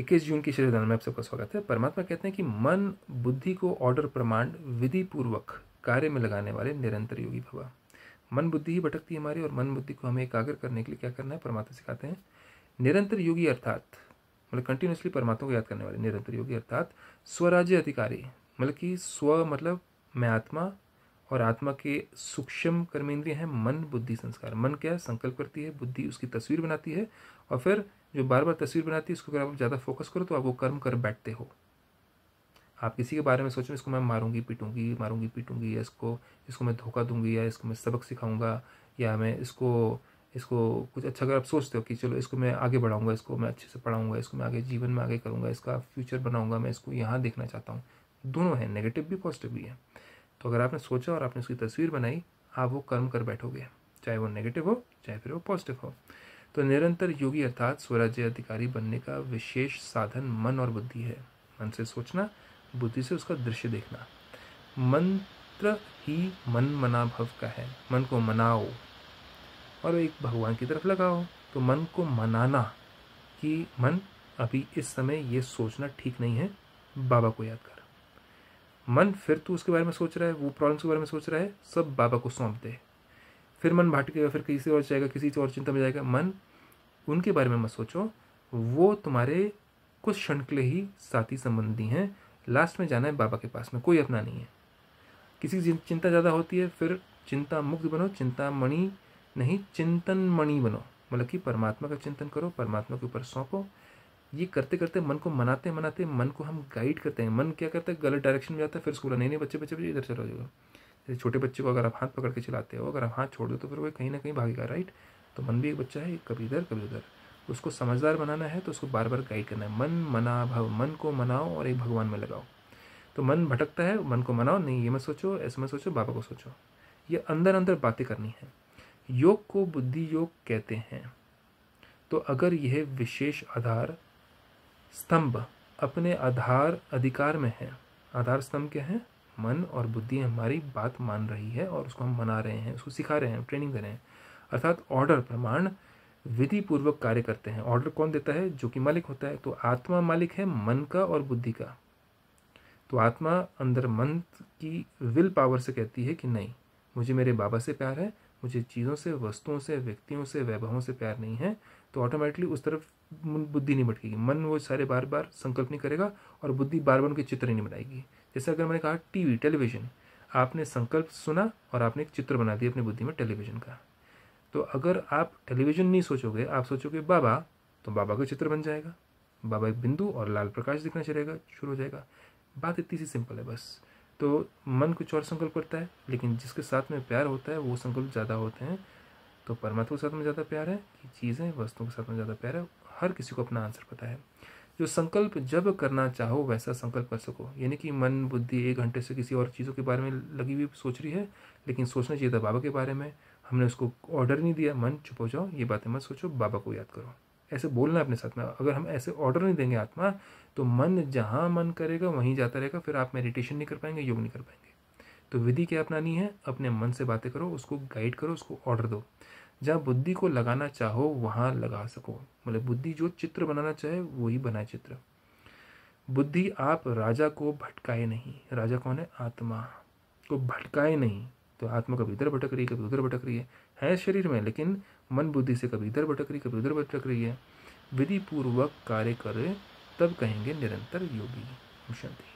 इक्कीस जून की श्रीधान में आप सबका स्वागत है परमात्मा कहते हैं कि मन बुद्धि को ऑर्डर प्रमाण विधि पूर्वक कार्य में लगाने वाले निरंतर योगी भवा मन बुद्धि ही भटकती है हमारी और मन बुद्धि को हमें एकाग्र करने के लिए क्या करना है परमात्मा सिखाते हैं निरंतर योगी अर्थात मतलब कंटिन्यूसली परमात्मा को याद करने वाले निरंतर योगी अर्थात स्वराज्य अधिकारी मतलब कि स्व मतलब मैं आत्मा और आत्मा के सूक्ष्म कर्मेंद्रिय हैं मन बुद्धि संस्कार मन क्या है संकल्प करती है बुद्धि उसकी तस्वीर बनाती है और फिर जो बार बार तस्वीर बनाती है उसको अगर आप ज़्यादा फोकस करो तो आप वो कर्म कर बैठते हो आप किसी के बारे में सोचो इसको मैं मारूंगी पीटूंगी मारूंगी पीटूंगी या इसको इसको मैं धोखा दूंगी या इसको मैं सबक सिखाऊंगा या मैं इसको इसको कुछ अच्छा अगर आप सोचते हो कि चलो इसको मैं आगे बढ़ाऊंगा इसको मैं अच्छे से पढ़ाऊंगा इसको मैं आगे जीवन में आगे करूँगा इसका फ्यूचर बनाऊँगा मैं इसको यहाँ देखना चाहता हूँ दोनों हैं नेगेटिव भी पॉजिटिव भी है तो अगर आपने सोचा और आपने उसकी तस्वीर बनाई आप वो कर्म कर बैठोगे चाहे वो नेगेटिव हो चाहे फिर वो पॉजिटिव हो तो निरंतर योगी अर्थात स्वराज्य अधिकारी बनने का विशेष साधन मन और बुद्धि है मन से सोचना बुद्धि से उसका दृश्य देखना मंत्र ही मन मना भव का है मन को मनाओ और एक भगवान की तरफ लगाओ तो मन को मनाना कि मन अभी इस समय ये सोचना ठीक नहीं है बाबा को याद कर मन फिर तू उसके बारे में सोच रहा है वो प्रॉब्लम्स के बारे में सोच रहा है सब बाबा को सौंप दे फिर मन भटकेगा फिर किसी और जाएगा किसी और चिंता में जाएगा मन उनके बारे में मत सोचो वो तुम्हारे कुछ क्षण के लिए ही साथी संबंधी हैं लास्ट में जाना है बाबा के पास में कोई अपना नहीं है किसी की चिंता ज़्यादा होती है फिर चिंता मुक्त बनो चिंता मणि नहीं चिंतन मणि बनो मतलब कि परमात्मा का चिंतन करो परमात्मा के ऊपर सौंपो ये करते करते मन को मनाते मनाते मन को हम गाइड करते हैं मन क्या करता है गलत डायरेक्शन में जाता है फिर स्कूल नहीं नहीं बच्चे बच्चे बच्चे इधर चला जाएगा जैसे छोटे बच्चे को अगर आप हाथ पकड़ के चलाते हो अगर आप हाथ छोड़ दो तो फिर वो कहीं ना कहीं भागेगा राइट तो मन भी एक बच्चा है कभी इधर कभी उधर उसको समझदार बनाना है तो उसको बार बार गाइड करना है मन मना भव मन को मनाओ और एक भगवान में लगाओ तो मन भटकता है मन को मनाओ नहीं ये मत सोचो ऐसे मत सोचो बाबा को सोचो ये अंदर अंदर बातें करनी है योग को बुद्धि योग कहते हैं तो अगर यह विशेष आधार स्तंभ अपने आधार अधिकार में है आधार स्तंभ क्या है मन और बुद्धि हमारी बात मान रही है और उसको हम मना रहे हैं उसको सिखा रहे हैं ट्रेनिंग दे रहे हैं अर्थात ऑर्डर प्रमाण विधि पूर्वक कार्य करते हैं ऑर्डर कौन देता है जो कि मालिक होता है तो आत्मा मालिक है मन का और बुद्धि का तो आत्मा अंदर मन की विल पावर से कहती है कि नहीं मुझे मेरे बाबा से प्यार है मुझे चीज़ों से वस्तुओं से व्यक्तियों से वैभवों से प्यार नहीं है तो ऑटोमेटिकली उस तरफ बुद्धि नहीं भटकेगी मन वो सारे बार बार संकल्प नहीं करेगा और बुद्धि बार बार उनके चित्र नहीं बनाएगी जैसे अगर मैंने कहा टी टेलीविज़न आपने संकल्प सुना और आपने एक चित्र बना दिया अपनी बुद्धि में टेलीविज़न का तो अगर आप टेलीविज़न नहीं सोचोगे आप सोचोगे बाबा तो बाबा का चित्र बन जाएगा बाबा एक बिंदु और लाल प्रकाश दिखना चलेगा शुरू हो जाएगा बात इतनी सी सिंपल है बस तो मन कुछ और संकल्प करता है लेकिन जिसके साथ में प्यार होता है वो संकल्प ज़्यादा होते हैं तो परमात्मा के साथ में ज़्यादा प्यार है कि चीज़ें वस्तुओं के साथ में ज़्यादा प्यार है हर किसी को अपना आंसर पता है जो संकल्प जब करना चाहो वैसा संकल्प कर सको यानी कि मन बुद्धि एक घंटे से किसी और चीज़ों के बारे में लगी हुई सोच रही है लेकिन सोचना चाहिए था बाबा के बारे में हमने उसको ऑर्डर नहीं दिया मन चुप हो जाओ ये बातें मत सोचो बाबा को याद करो ऐसे बोलना अपने साथ में अगर हम ऐसे ऑर्डर नहीं देंगे आत्मा तो मन जहाँ मन करेगा वहीं जाता रहेगा फिर आप मेडिटेशन नहीं कर पाएंगे योग नहीं कर पाएंगे तो विधि क्या अपनानी है अपने मन से बातें करो उसको गाइड करो उसको ऑर्डर दो जहाँ बुद्धि को लगाना चाहो वहाँ लगा सको मतलब बुद्धि जो चित्र बनाना चाहे वही बनाए चित्र बुद्धि आप राजा को भटकाए नहीं राजा कौन है आत्मा को भटकाए नहीं तो आत्मा कभी इधर भटक रही है कभी उधर भटक रही है है शरीर में लेकिन मन बुद्धि से कभी इधर भटक रही कभी उधर भटक रही है विधि पूर्वक कार्य करे तब कहेंगे निरंतर योगी शांति